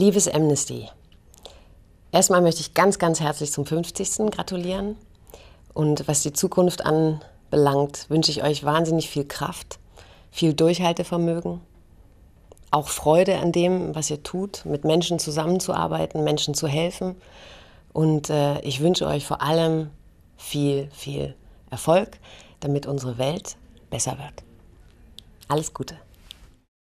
Liebes Amnesty, erstmal möchte ich ganz, ganz herzlich zum 50. gratulieren. Und was die Zukunft anbelangt, wünsche ich euch wahnsinnig viel Kraft, viel Durchhaltevermögen, auch Freude an dem, was ihr tut, mit Menschen zusammenzuarbeiten, Menschen zu helfen. Und äh, ich wünsche euch vor allem viel, viel Erfolg, damit unsere Welt besser wird. Alles Gute.